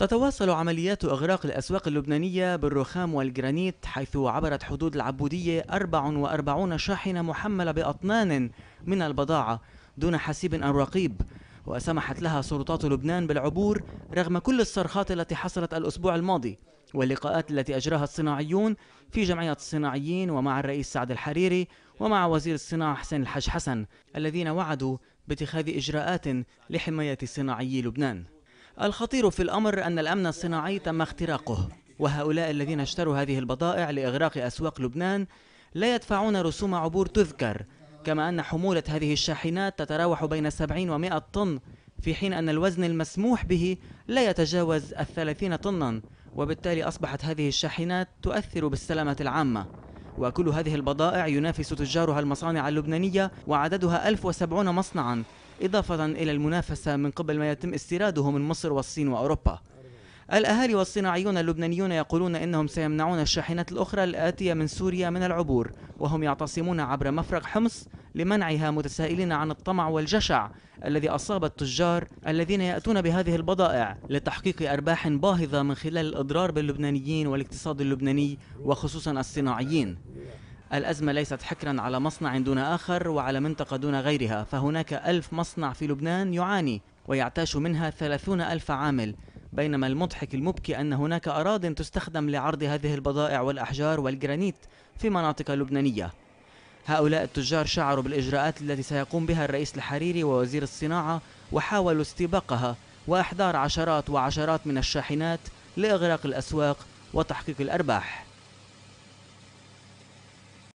تتواصل عمليات إغراق الأسواق اللبنانية بالرخام والجرانيت حيث عبرت حدود العبودية 44 شاحنة محملة بأطنان من البضاعة دون حسيب أو رقيب وسمحت لها سلطات لبنان بالعبور رغم كل الصرخات التي حصلت الأسبوع الماضي واللقاءات التي أجراها الصناعيون في جمعية الصناعيين ومع الرئيس سعد الحريري ومع وزير الصناعة حسين الحج حسن الذين وعدوا باتخاذ إجراءات لحماية صناعي لبنان الخطير في الأمر أن الأمن الصناعي تم اختراقه وهؤلاء الذين اشتروا هذه البضائع لإغراق أسواق لبنان لا يدفعون رسوم عبور تذكر كما أن حمولة هذه الشاحنات تتراوح بين 70 و 100 طن في حين أن الوزن المسموح به لا يتجاوز الثلاثين طنا وبالتالي أصبحت هذه الشاحنات تؤثر بالسلامة العامة وكل هذه البضائع ينافس تجارها المصانع اللبنانية وعددها 1070 مصنعا إضافة إلى المنافسة من قبل ما يتم استيراده من مصر والصين وأوروبا الأهالي والصناعيون اللبنانيون يقولون إنهم سيمنعون الشاحنات الأخرى الآتية من سوريا من العبور وهم يعتصمون عبر مفرق حمص لمنعها متسائلين عن الطمع والجشع الذي أصاب التجار الذين يأتون بهذه البضائع لتحقيق أرباح باهظة من خلال الإضرار باللبنانيين والاقتصاد اللبناني وخصوصا الصناعيين الأزمة ليست حكرا على مصنع دون آخر وعلى منطقة دون غيرها فهناك ألف مصنع في لبنان يعاني ويعتاش منها ثلاثون ألف عامل بينما المضحك المبكي أن هناك أراضٍ تستخدم لعرض هذه البضائع والأحجار والجرانيت في مناطق لبنانية هؤلاء التجار شعروا بالإجراءات التي سيقوم بها الرئيس الحريري ووزير الصناعة وحاولوا استباقها وإحضار عشرات وعشرات من الشاحنات لإغراق الأسواق وتحقيق الأرباح